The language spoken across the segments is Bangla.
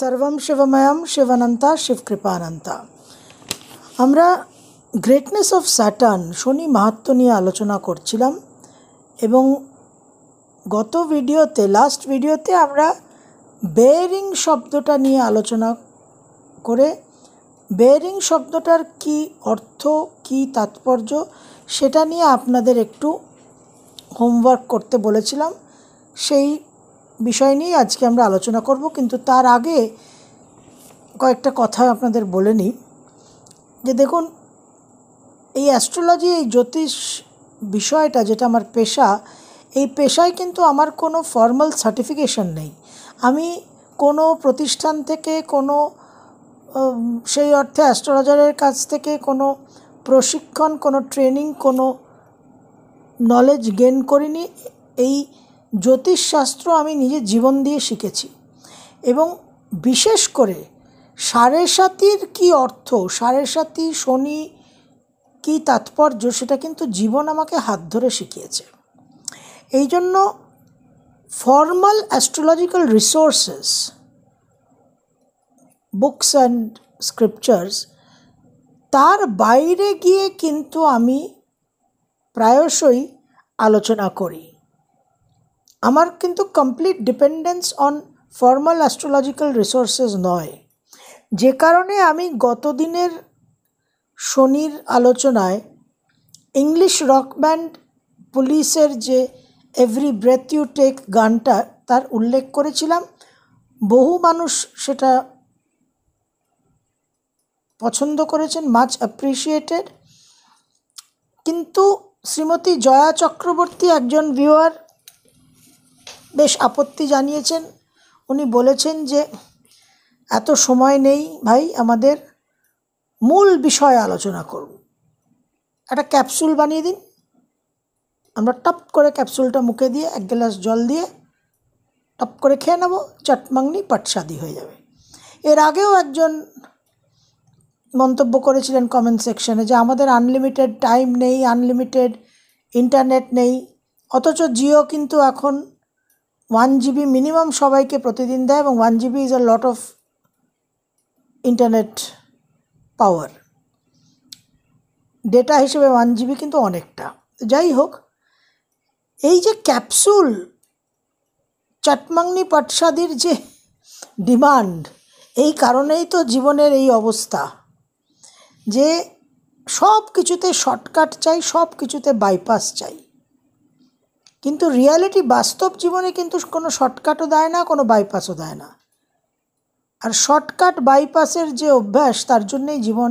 সর্বম শিবময়ম শিবানন্তা শিবকৃপানন্তা আমরা গ্রেটনেস অফ স্যাটার্ন শনি মাহাত্ম নিয়ে আলোচনা করছিলাম এবং গত ভিডিওতে লাস্ট ভিডিওতে আমরা বেয়ারিং শব্দটা নিয়ে আলোচনা করে বেয়ারিং শব্দটার কি অর্থ কি তাৎপর্য সেটা নিয়ে আপনাদের একটু হোমওয়ার্ক করতে বলেছিলাম সেই বিষয় নিয়েই আজকে আমরা আলোচনা করব কিন্তু তার আগে কয়েকটা কথা আপনাদের বলে নিই যে দেখুন এই অ্যাস্ট্রোলজি এই জ্যোতিষ বিষয়টা যেটা আমার পেশা এই পেশায় কিন্তু আমার কোনো ফর্মাল সার্টিফিকেশন নেই আমি কোনো প্রতিষ্ঠান থেকে কোনো সেই অর্থে অ্যাস্ট্রোলজারের কাছ থেকে কোনো প্রশিক্ষণ কোনো ট্রেনিং কোনো নলেজ গেন করিনি এই জ্যোতিষশাস্ত্র আমি নিজের জীবন দিয়ে শিখেছি এবং বিশেষ করে সাড়ে সাতির কী অর্থ সাড়ে সাতি শনি কী তাৎপর্য সেটা কিন্তু জীবন আমাকে হাত ধরে শিখিয়েছে এই জন্য formal astrological resources books and scriptures তার বাইরে গিয়ে কিন্তু আমি প্রায়শই আলোচনা করি আমার কিন্তু complete dependence on formal astrological resources নয় যে কারণে আমি গতদিনের শনির আলোচনায় ইংলিশ রক ব্যান্ড পুলিশের যে এভরি ব্রেথ ইউ টেক গানটা তার উল্লেখ করেছিলাম বহু মানুষ সেটা পছন্দ করেছেন মাছ অ্যাপ্রিসিয়েটেড কিন্তু শ্রীমতী জয়া চক্রবর্তী একজন ভিউয়ার বেশ আপত্তি জানিয়েছেন উনি বলেছেন যে এত সময় নেই ভাই আমাদের মূল বিষয় আলোচনা করুন একটা ক্যাপসুল বানিয়ে দিন আমরা টপ করে ক্যাপসুলটা মুখে দিয়ে এক গ্লাস জল দিয়ে টপ করে খেয়ে নেবো চটমাংনি পাটসাদি হয়ে যাবে এর আগেও একজন মন্তব্য করেছিলেন কমেন্ট সেকশনে যে আমাদের আনলিমিটেড টাইম নেই আনলিমিটেড ইন্টারনেট নেই অথচ জিও কিন্তু এখন ওয়ান জিবি মিনিমাম সবাইকে প্রতিদিন দেয় এবং one GB is a lot of internet পাওয়ার ডেটা হিসেবে ওয়ান জিবি কিন্তু অনেকটা যাই হোক এই যে ক্যাপসুল চাটমাংনি পাটসাদির যে ডিমান্ড এই কারণেই তো জীবনের এই অবস্থা যে সব কিছুতে শর্টকাট চাই সব কিছুতে বাইপাস চাই কিন্তু রিয়ালিটি বাস্তব জীবনে কিন্তু কোনো শর্টকাটও দেয় না কোনো বাইপাসও দেয় না আর শর্টকাট বাইপাসের যে অভ্যাস তার জন্যেই জীবন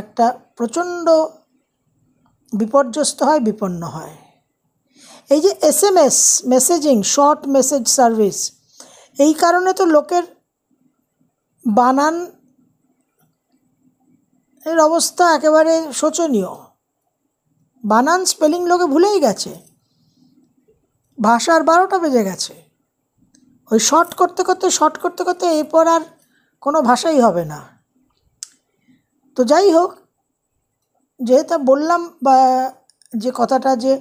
একটা প্রচণ্ড বিপর্যস্ত হয় বিপন্ন হয় এই যে S M S messaging short message service এই কারণে তো লোকের বানান এর অবস্থা একেবারে শোচনীয় বানান স্পেলিং লোকে ভুলেই গেছে ভাষার বারোটা বেজে গেছে ওই শর্ট করতে করতে শর্ট করতে করতে এরপর আর কোনো ভাষাই হবে না তো যাই হোক যেহেতু বললাম বা যে কথাটা যে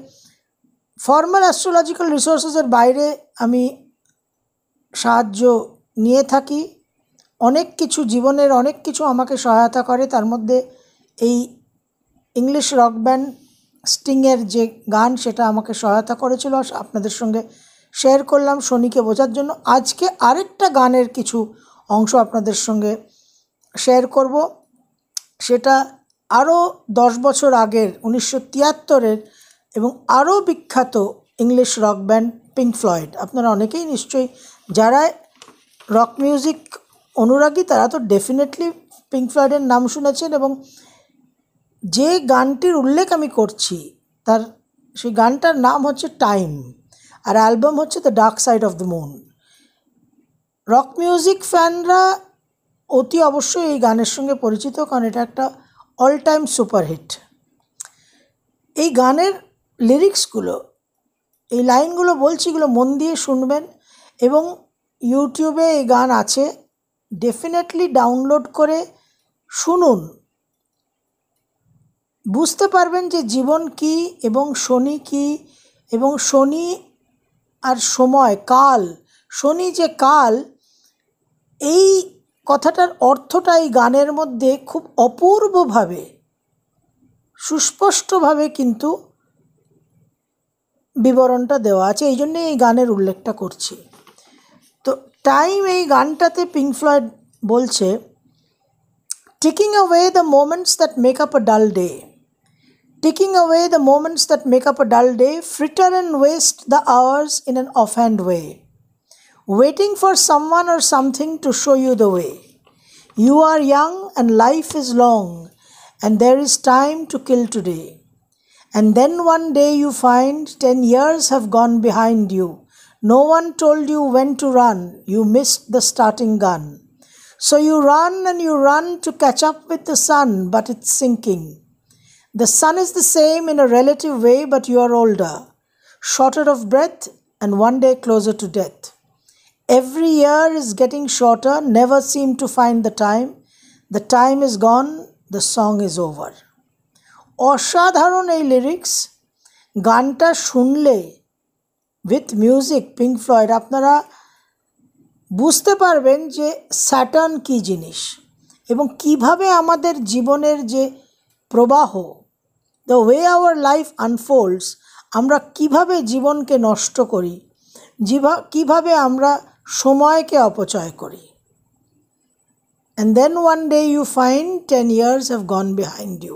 ফর্মাল অ্যাস্ট্রোলজিক্যাল রিসোর্সেসের বাইরে আমি সাহায্য নিয়ে থাকি অনেক কিছু জীবনের অনেক কিছু আমাকে সহায়তা করে তার মধ্যে এই ইংলিশ রক ব্যান্ড স্টিংয়ের যে গান সেটা আমাকে সহায়তা করেছিল আপনাদের সঙ্গে শেয়ার করলাম শনিকে বোঝার জন্য আজকে আরেকটা গানের কিছু অংশ আপনাদের সঙ্গে শেয়ার করব সেটা আরও দশ বছর আগের উনিশশো তিয়াত্তরের এবং আরও বিখ্যাত English rock band Pink Floyd আপনারা অনেকেই নিশ্চয়ই যারা রক মিউজিক অনুরাগী তারা তো ডেফিনেটলি পিঙ্ক ফ্লয়েডের নাম শুনেছেন এবং যে গানটির উল্লেখ আমি করছি তার সেই গানটার নাম হচ্ছে টাইম আর অ্যালবাম হচ্ছে the dark side of the moon rock music ফ্যানরা অতি অবশ্যই এই গানের সঙ্গে পরিচিত কারণ এটা একটা অল টাইম সুপারহিট এই গানের লিরিক্সগুলো এই লাইনগুলো বলছি এগুলো মন দিয়ে শুনবেন এবং ইউটিউবে এই গান আছে ডেফিনেটলি ডাউনলোড করে শুনুন বুঝতে পারবেন যে জীবন কি এবং শনি কি এবং শনি আর সময় কাল শনি যে কাল এই কথাটার অর্থটা এই গানের মধ্যে খুব অপূর্বভাবে সুস্পষ্টভাবে কিন্তু বিবরণটা দেওয়া আছে এই জন্যে এই গানের উল্লেখটা করছি তো টাইম এই গানটাতে পিঙ্ক ফ্লয়েড বলছে taking away the moments that make up a dull day taking away the moments that make up a dull day, fritter and waste the hours in an offhand way, waiting for someone or something to show you the way. You are young and life is long, and there is time to kill today. And then one day you find ten years have gone behind you. No one told you when to run, you missed the starting gun. So you run and you run to catch up with the sun, but it's sinking. The sun is the same in a relative way, but you are older, shorter of breath, and one day closer to death. Every year is getting shorter, never seem to find the time. The time is gone, the song is over. অসাধারণ এই লিরিক্স গানটা শুনলে উইথ মিউজিক পিঙ্ক ফ্লয়েড আপনারা বুঝতে পারবেন যে স্যাটার্ন কী জিনিস এবং কিভাবে আমাদের জীবনের যে প্রবাহ the way our life unfolds আমরা কিভাবে জীবনকে নষ্ট করি কিভাবে আমরা সময়কে অপচয় করি And then one day you find 10 years have gone behind you.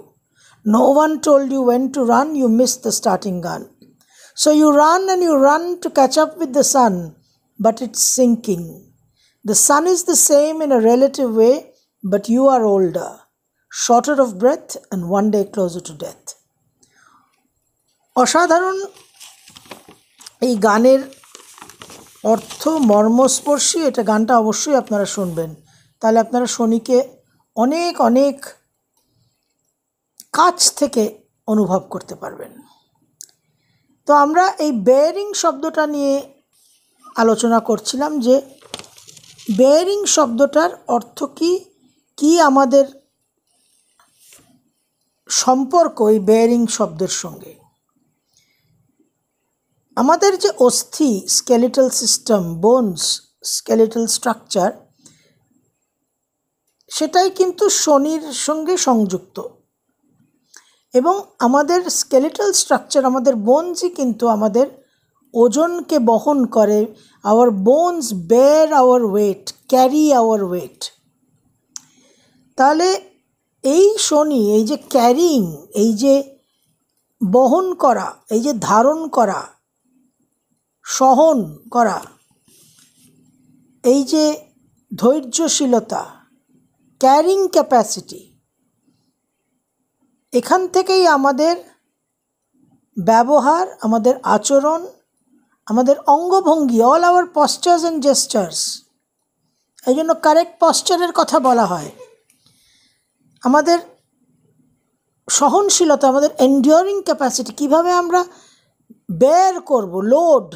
No one told you when to run, you missed the starting gun. So you run and you run to catch up with the sun, but it's sinking. The sun is the same in a relative way, but you are older, shorter of breath, and one day closer to death. অসাধারণ এই গানের অর্থ মর্মস্পর্শী এটা গানটা অবশ্যই আপনারা শুনবেন তাহলে আপনারা শনিকে অনেক অনেক কাছ থেকে অনুভব করতে পারবেন তো আমরা এই বেয়ারিং শব্দটা নিয়ে আলোচনা করছিলাম যে বেয়ারিং শব্দটার অর্থ কি কি আমাদের সম্পর্ক এই বেয়ারিং শব্দের সঙ্গে আমাদের যে অস্থি skeletal system bones skeletal structure সেটাই কিন্তু শনির সঙ্গে সংযুক্ত এবং আমাদের স্কেলিটাল স্ট্রাকচার আমাদের বোনসই কিন্তু আমাদের ওজনকে বহন করে our bones bear our weight carry our weight তাহলে এই শনি এই যে ক্যারিং এই যে বহন করা এই যে ধারণ করা সহন করা এই যে ধৈর্যশীলতা ক্যারিং ক্যাপাসিটি এখান থেকেই আমাদের ব্যবহার আমাদের আচরণ আমাদের অঙ্গভঙ্গি all our postures and gestures এই জন্য কারেক্ট পশ্চারের কথা বলা হয় আমাদের সহনশীলতা আমাদের এন্ডিওরিং ক্যাপাসিটি কিভাবে আমরা বের করব লোড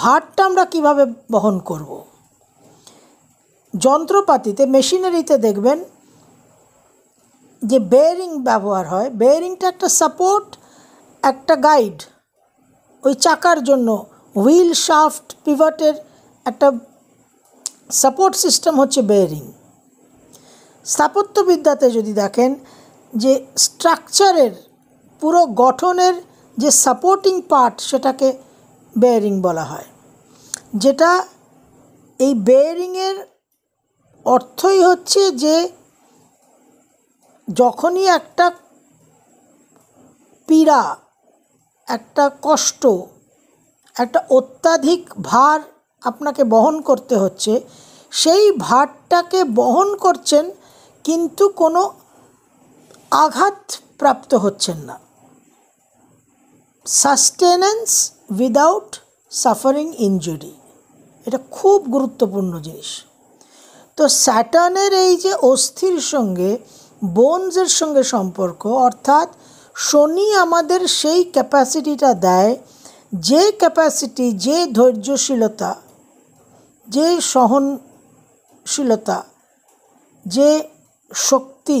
ভারটা আমরা কিভাবে বহন করব। যন্ত্রপাতিতে মেশিনারিতে দেখবেন যে বেয়ারিং ব্যবহার হয় বেয়ারিংটা একটা সাপোর্ট একটা গাইড ওই চাকার জন্য হুইল শাফট পিভটের একটা সাপোর্ট সিস্টেম হচ্ছে বেয়ারিং স্থাপত্যবিদ্যাতে যদি দেখেন যে স্ট্রাকচারের পুরো গঠনের যে সাপোর্টিং পার্ট সেটাকে বেয়ারিং বলা হয় যেটা এই বেয়ারিংয়ের অর্থই হচ্ছে যে যখনই একটা পীড়া একটা কষ্ট একটা অত্যাধিক ভার আপনাকে বহন করতে হচ্ছে সেই ভারটাকে বহন করছেন কিন্তু কোনো আঘাত প্রাপ্ত হচ্ছেন না সাস্টেনেন্স উইদাউট সাফারিং ইঞ্জুরি এটা খুব গুরুত্বপূর্ণ জিনিস তো স্যাটার্নের এই যে অস্থির সঙ্গে বোনসের সঙ্গে সম্পর্ক অর্থাৎ শনি আমাদের সেই ক্যাপাসিটিটা দেয় যে ক্যাপাসিটি যে ধৈর্যশীলতা যে সহনশীলতা যে শক্তি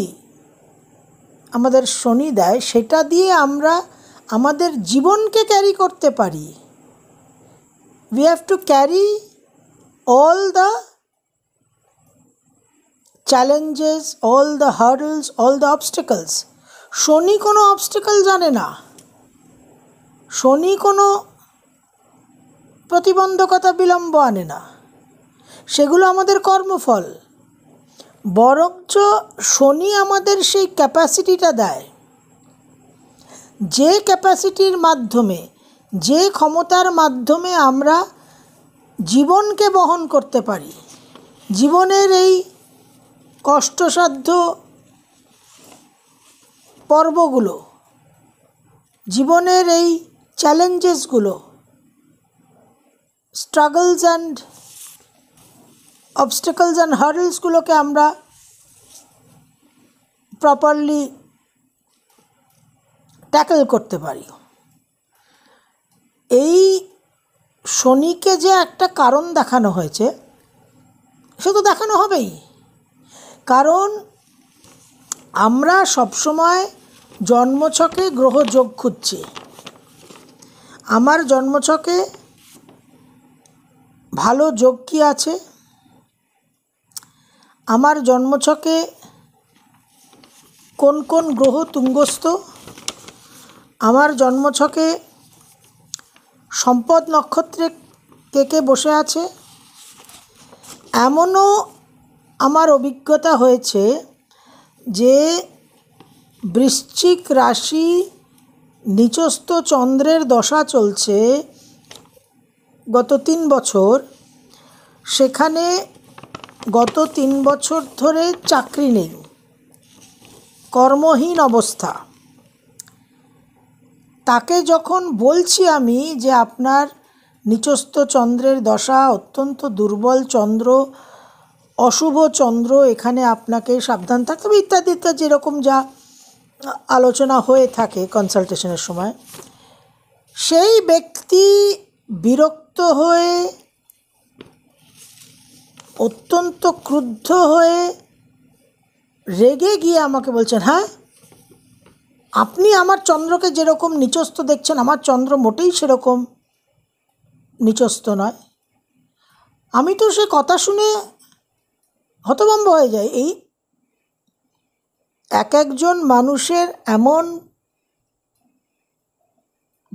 আমাদের শনি দেয় সেটা দিয়ে আমরা আমাদের জীবনকে ক্যারি করতে পারি we have to carry all the challenges all the hurdles all the obstacles Shani কোনো অবস্টেকল জানে না শনি কোনো প্রতিবন্ধকতা বিলম্ব আনে না সেগুলো আমাদের কর্মফল বরঞ্চ শনি আমাদের সেই ক্যাপাসিটিটা দেয় যে ক্যাপাসিটির মাধ্যমে যে ক্ষমতার মাধ্যমে আমরা জীবনকে বহন করতে পারি জীবনের এই কষ্টসাধ্য পর্বগুলো জীবনের এই চ্যালেঞ্জেসগুলো স্ট্রাগলস অ্যান্ড অবস্টেকলস অ্যান্ড হার্ডলসগুলোকে আমরা প্রপারলি ট্যাকল করতে পারি এই শনিকে যে একটা কারণ দেখানো হয়েছে সে তো দেখানো হবেই কারণ আমরা সবসময় জন্মছকে গ্রহ যোগ খুঁজছি আমার জন্মছকে ভালো যোগ কি আছে আমার জন্মছকে কোন কোন গ্রহ তুঙ্গস্থ আমার জন্মছকে সম্পদ নক্ষত্রে কে কে বসে আছে এমনও আমার অভিজ্ঞতা হয়েছে যে বৃশ্চিক রাশি নিচস্থ চন্দ্রের দশা চলছে গত তিন বছর সেখানে গত তিন বছর ধরে চাকরি নেই কর্মহীন অবস্থা তাকে যখন বলছি আমি যে আপনার নিচস্থ চন্দ্রের দশা অত্যন্ত দুর্বল চন্দ্র অশুভ চন্দ্র এখানে আপনাকে সাবধান থাকতে হবে ইত্যাদি ইত্যাদি যেরকম যা আলোচনা হয়ে থাকে কনসালটেশনের সময় সেই ব্যক্তি বিরক্ত হয়ে অত্যন্ত ক্রুদ্ধ হয়ে রেগে গিয়ে আমাকে বলছেন হ্যাঁ আপনি আমার চন্দ্রকে যেরকম নিচস্ত দেখছেন আমার চন্দ্র মোটেই সেরকম নিচস্ত নয় আমি তো সে কথা শুনে হতভম্ব হয়ে যাই এই এক একজন মানুষের এমন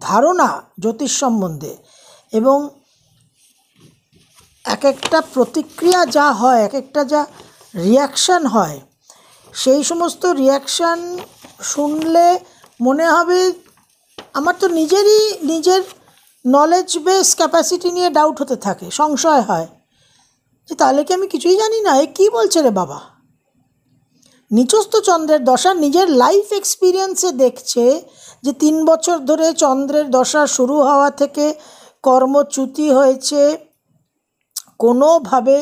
ধারণা জ্যোতিষ সম্বন্ধে এবং এক একটা প্রতিক্রিয়া যা হয় এক একটা যা রিয়াকশান হয় সেই সমস্ত রিয়াকশান শুনলে মনে হবে আমার তো নিজেরই নিজের নলেজ বেস ক্যাপাসিটি নিয়ে ডাউট হতে থাকে সংশয় হয় যে তাহলে কি আমি কিছুই জানি না এ কী বলছে রে বাবা নিচস্থ চন্দ্রের দশা নিজের লাইফ এক্সপিরিয়েন্সে দেখছে যে তিন বছর ধরে চন্দ্রের দশা শুরু হওয়া থেকে কর্মচ্যুতি হয়েছে কোনোভাবে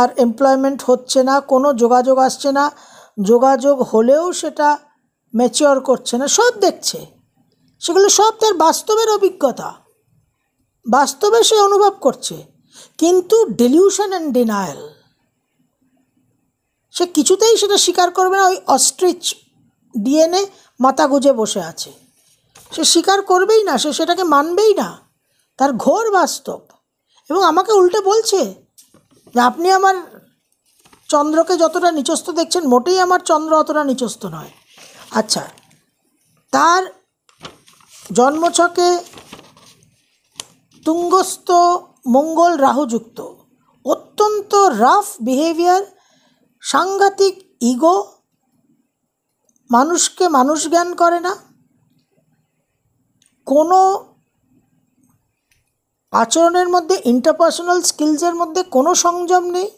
আর এমপ্লয়মেন্ট হচ্ছে না কোনো যোগাযোগ আসছে না যোগাযোগ হলেও সেটা ম্যাচিওর করছে না সব দেখছে সেগুলো সব তার বাস্তবের অভিজ্ঞতা বাস্তবে সে অনুভব করছে কিন্তু ডেলিউশন অ্যান্ড ডিনায়াল সে কিছুতেই সেটা স্বীকার করবে না ওই অস্ট্রিচ ডিএনএ মাথা গুজে বসে আছে সে স্বীকার করবেই না সে সেটাকে মানবেই না তার ঘোর বাস্তব এবং আমাকে উল্টে বলছে যে আপনি আমার চন্দ্রকে যতটা নিচস্ত দেখছেন মোটেই আমার চন্দ্র অতটা নিচস্ত নয় আচ্ছা তার জন্মছকে তুঙ্গস্থ মঙ্গল রাহুযুক্ত অত্যন্ত রাফ বিহেভিয়ার সাংঘাতিক ইগো মানুষকে মানুষ জ্ঞান করে না কোনো আচরণের মধ্যে ইন্টারপার্সোনাল স্কিলসের মধ্যে কোনো সংযম নেই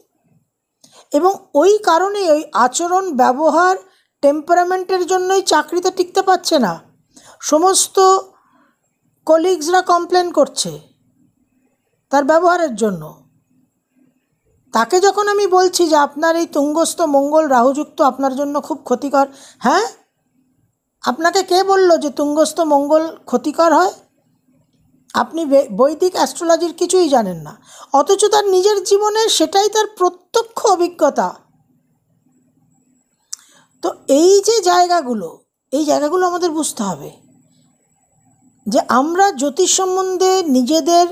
এবং ওই কারণে ওই আচরণ ব্যবহার টেম্পারামেন্টের জন্যই চাকরিতে টিকতে পারছে না সমস্ত কলিগসরা কমপ্লেন করছে তার ব্যবহারের জন্য তাকে যখন আমি বলছি যে আপনার এই তুঙ্গস্থ মঙ্গল রাহুযুক্ত আপনার জন্য খুব ক্ষতিকর হ্যাঁ আপনাকে কে বলল যে তুঙ্গস্থ মঙ্গল ক্ষতিকর হয় আপনি বৈদিক অ্যাস্ট্রোলজির কিছুই জানেন না অথচ তার নিজের জীবনে সেটাই তার প্রত্যক্ষ অভিজ্ঞতা তো এই যে জায়গাগুলো এই জায়গাগুলো আমাদের বুঝতে হবে যে আমরা জ্যোতিষ সম্বন্ধে নিজেদের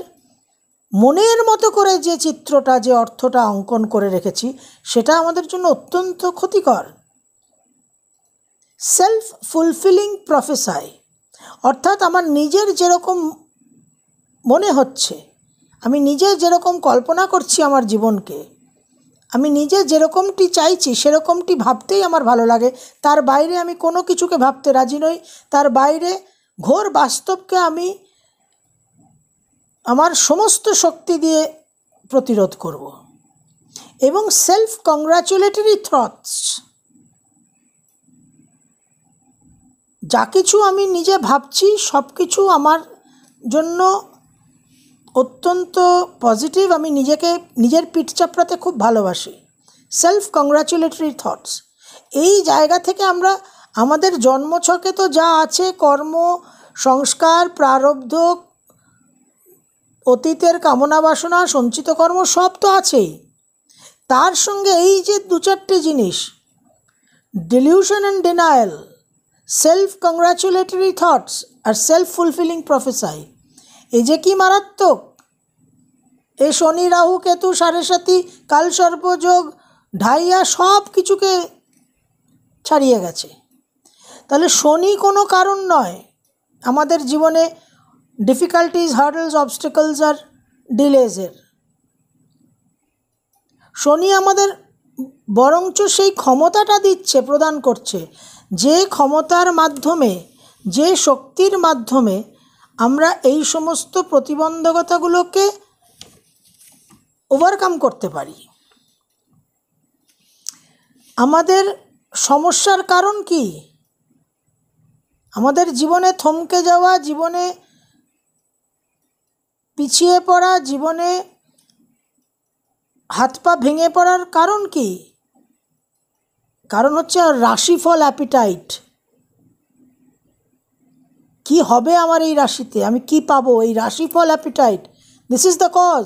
মনের মতো করে যে চিত্রটা যে অর্থটা অঙ্কন করে রেখেছি সেটা আমাদের জন্য অত্যন্ত ক্ষতিকর সেলফ ফুলফিলিং প্রফেসাই অর্থাৎ আমার নিজের যেরকম মনে হচ্ছে আমি নিজে যেরকম কল্পনা করছি আমার জীবনকে আমি নিজে যেরকমটি চাইছি সেরকমটি ভাবতেই আমার ভালো লাগে তার বাইরে আমি কোনো কিছুকে ভাবতে রাজি নই তার বাইরে ঘোর বাস্তবকে আমি আমার সমস্ত শক্তি দিয়ে প্রতিরোধ করব এবং সেলফ কংগ্রাচুলেটরি থটস যা কিছু আমি নিজে ভাবছি সব কিছু আমার জন্য অত্যন্ত পজিটিভ আমি নিজেকে নিজের পিঠ চাপড়াতে খুব ভালোবাসি সেলফ কংগ্রাচুলেটরি থটস এই জায়গা থেকে আমরা আমাদের জন্মছকে তো যা আছে কর্ম সংস্কার প্রারব্ধ অতীতের কামনা বাসনা সঞ্চিত কর্ম সব তো আছেই তার সঙ্গে এই যে দু চারটে জিনিস delusion and denial self congratulatory thoughts আর সেলফ ফুলফিলিং প্রফেসাই এ যে কি মারাত্মক এ শনি রাহু কেতু সাড়ে সাথী কাল সর্বযোগ ঢাইয়া সব কিছুকে ছাড়িয়ে গেছে তাহলে শনি কোনো কারণ নয় আমাদের জীবনে ডিফিকাল্টিজ হার্ডলস অবস্টেকলস আর ডিলেজের শনি আমাদের বরঞ্চ সেই ক্ষমতাটা দিচ্ছে প্রদান করছে যে ক্ষমতার মাধ্যমে যে শক্তির মাধ্যমে আমরা এই সমস্ত প্রতিবন্ধকতাগুলোকে ওভারকাম করতে পারি আমাদের সমস্যার কারণ কি আমাদের জীবনে থমকে যাওয়া জীবনে পিছিয়ে পড়া জীবনে হাত পা ভেঙে পড়ার কারণ কি কারণ হচ্ছে রাশিফল অ্যাপিটাইট কি হবে আমার এই রাশিতে আমি কি পাবো এই রাশিফল appetite this is the cause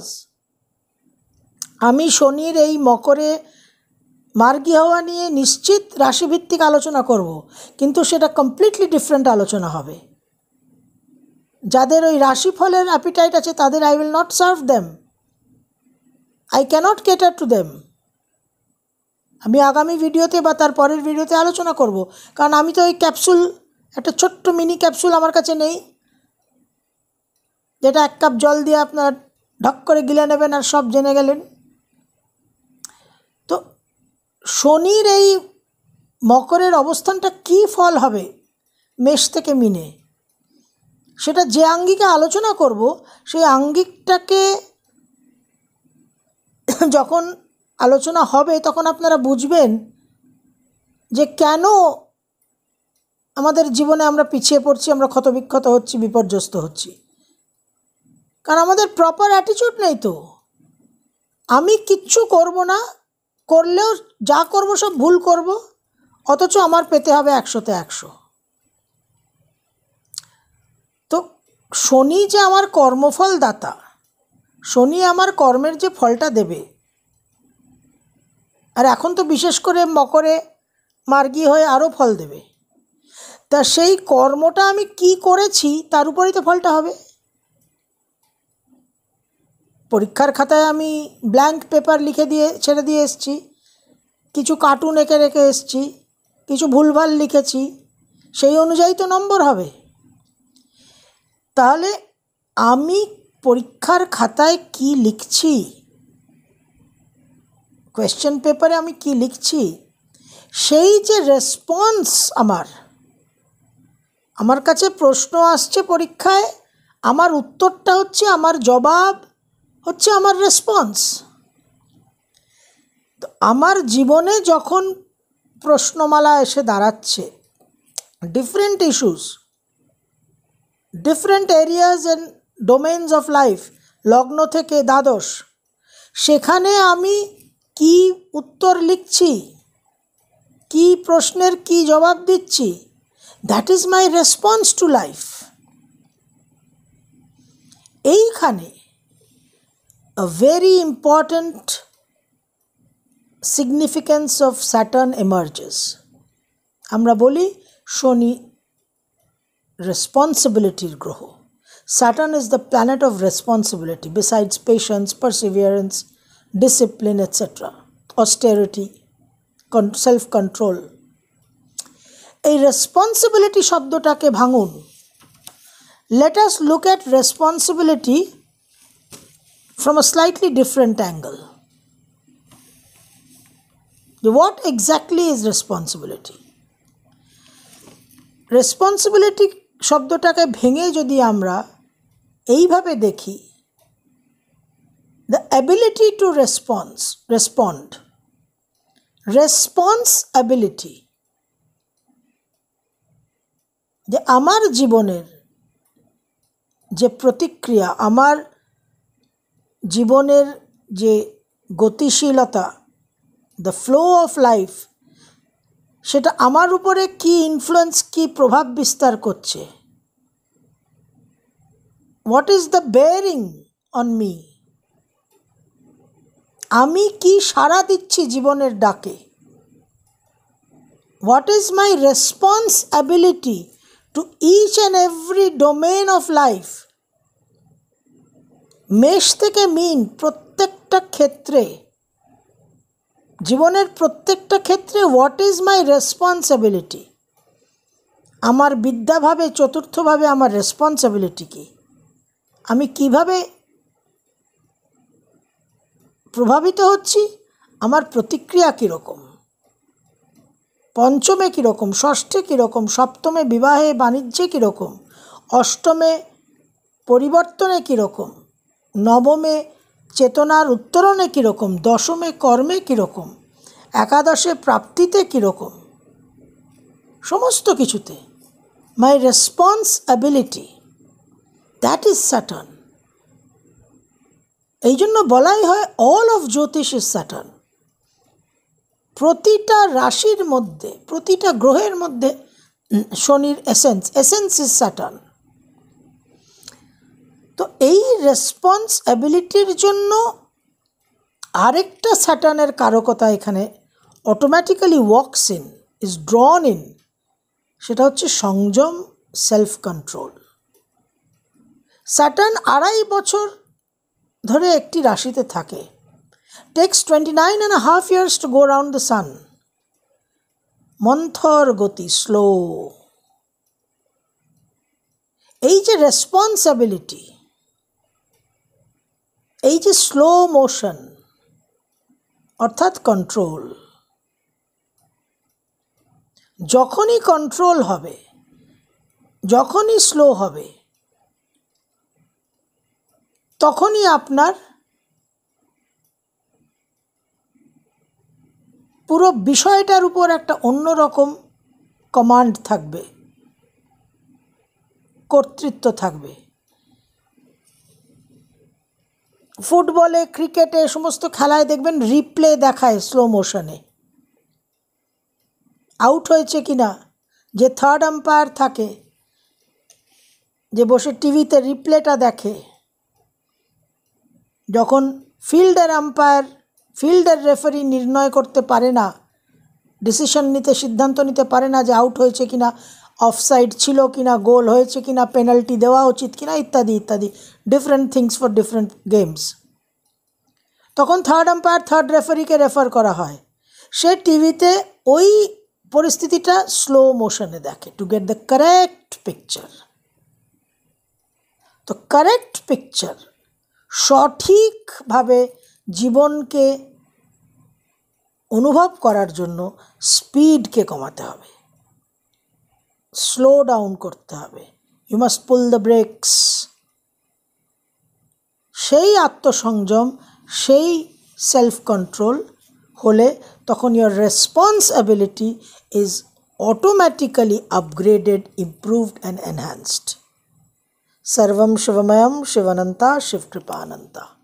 আমি শনির এই মকরে মার্গি হওয়া নিয়ে নিশ্চিত রাশিভিত্তিক আলোচনা করব কিন্তু সেটা কমপ্লিটলি ডিফারেন্ট আলোচনা হবে যাদের ওই রাশিফলের অ্যাপিটাইট আছে তাদের I will not serve them I cannot cater to them আমি আগামী ভিডিওতে বা তার পরের ভিডিওতে আলোচনা করব কারণ আমি তো ওই ক্যাপসুল একটা ছোট্ট মিনি ক্যাপসুল আমার কাছে নেই যেটা এক কাপ জল দিয়ে আপনার ঢক করে গিলে নেবেন আর সব জেনে গেলেন তো শনির এই মকরের অবস্থানটা কি ফল হবে মেষ থেকে মিনে সেটা যে আঙ্গিকে আলোচনা করব সেই আঙ্গিকটাকে যখন আলোচনা হবে তখন আপনারা বুঝবেন যে কেন আমাদের জীবনে আমরা পিছিয়ে পড়ছি আমরা ক্ষতবিক্ষত হচ্ছি বিপর্যস্ত হচ্ছি কারণ আমাদের প্রপার অ্যাটিচিউড নেই তো আমি কিচ্ছু করব না করলেও যা করব সব ভুল করব অথচ আমার পেতে হবে একশোতে একশো তো শনি যে আমার কর্মফল দাতা শনি আমার কর্মের যে ফলটা দেবে আর এখন তো বিশেষ করে মকরে মার্গী হয়ে আরও ফল দেবে তা সেই কর্মটা আমি কি করেছি তার উপরেই তো ফলটা হবে পরীক্ষার খাতায় আমি ব্ল্যাঙ্ক পেপার লিখে দিয়ে ছেড়ে দিয়ে এসছি কিছু কার্টুন এঁকে রেখে এসছি কিছু ভুলভাল লিখেছি সেই অনুযায়ী তো নম্বর হবে তাহলে আমি পরীক্ষার খাতায় কি লিখছি কোয়েশ্চেন পেপারে আমি কি লিখছি সেই যে রেসপন্স আমার আমার কাছে প্রশ্ন আসছে পরীক্ষায় আমার উত্তরটা হচ্ছে আমার জবাব হচ্ছে আমার রেসপন্স তো আমার জীবনে যখন প্রশ্নমালা এসে দাঁড়াচ্ছে different issues different areas and domains of life লগ্ন থেকে দ্বাদশ সেখানে আমি কি উত্তর লিখছি কি প্রশ্নের কি জবাব দিচ্ছি That is my response to life. Life a very important significance of Saturn emerges. আমরা বলি শনি রেসপন্সিবিলিটির গ্রহ Saturn is the planet of responsibility besides patience, perseverance, discipline, etc., austerity, self control. এই রেসপন্সিবিলিটি শব্দটাকে ভাঙুন let us look at responsibility from a slightly different angle what exactly is responsibility? Responsibility শব্দটাকে ভেঙে যদি আমরা এইভাবে দেখি the ability to response respond response ability যে আমার জীবনের যে প্রতিক্রিয়া আমার জীবনের যে গতিশীলতা দ্য ফ্লো অফ লাইফ সেটা আমার উপরে কি ইনফ্লুয়েন্স কি প্রভাব বিস্তার করছে what is the bearing on me আমি কি সাড়া দিচ্ছি জীবনের ডাকে what is my response ability to each and every domain of life মেষ থেকে মিন প্রত্যেকটা ক্ষেত্রে জীবনের প্রত্যেকটা ক্ষেত্রে হোয়াট ইজ মাই রেসপন্সিবিলিটি আমার বিদ্যাভাবে চতুর্থভাবে আমার রেসপন্সিবিলিটি কী আমি কিভাবে প্রভাবিত হচ্ছি আমার প্রতিক্রিয়া কীরকম পঞ্চমে কীরকম ষষ্ঠে কীরকম সপ্তমে বিবাহে বাণিজ্যে কীরকম অষ্টমে পরিবর্তনে কীরকম নবমে চেতনার উত্তরণে কীরকম দশমে কর্মে কীরকম একাদশে প্রাপ্তিতে কীরকম সমস্ত কিছুতে my response ability that is Saturn এই জন্য বলাই হয় অল অফ জ্যোতিষ ইজ স্যাটার্ন প্রতিটা রাশির মধ্যে প্রতিটা গ্রহের মধ্যে শনির এসেন্স এসেন্স ইজ স্যাটার্ন তো এই রেসপন্স অ্যাবিলিটির জন্য আরেকটা স্যাটার্নের কারকতা এখানে automatically works in is drawn in সেটা হচ্ছে সংযম সেলফ কন্ট্রোল স্যাটার্ন আড়াই বছর ধরে একটি রাশিতে থাকে takes 29 and a half years to go around the sun. Manthar goti, slow. Age is responsibility. Age is slow motion. Arthat control. Jokoni control hobe. Jokoni slow hobe. তখনই apnar. পুরো বিষয়টার উপর একটা অন্যরকম কমান্ড থাকবে কর্তৃত্ব থাকবে ফুটবলে ক্রিকেটে সমস্ত খেলায় দেখবেন রিপ্লে দেখায় স্লো মোশনে আউট হয়েছে কি না যে থার্ড আম্পায়ার থাকে যে বসে টিভিতে রিপ্লেটা দেখে যখন ফিল্ডের আম্পায়ার ফিল্ডের রেফারি নির্ণয় করতে পারে না ডিসিশন নিতে সিদ্ধান্ত নিতে পারে না যে আউট হয়েছে কিনা অফসাইড ছিল কিনা গোল হয়েছে কিনা পেনাল্টি দেওয়া উচিত কিনা ইত্যাদি ইত্যাদি different things for different games তখন থার্ড আম্পায়ার থার্ড রেফারিকে রেফার করা হয় সে টিভিতে ওই পরিস্থিতিটা স্লো মোশনে দেখে to get the correct picture তো কারেক্ট পিকচার সঠিকভাবে জীবনকে অনুভব করার জন্য স্পিডকে কমাতে হবে স্লো ডাউন করতে হবে you must pull the brakes সেই আত্মসংযম সেই সেলফ কন্ট্রোল হলে তখন your response ability is automatically upgraded improved and enhanced সর্বম शिवमयं शिवनन्ता শিবকৃপানন্তা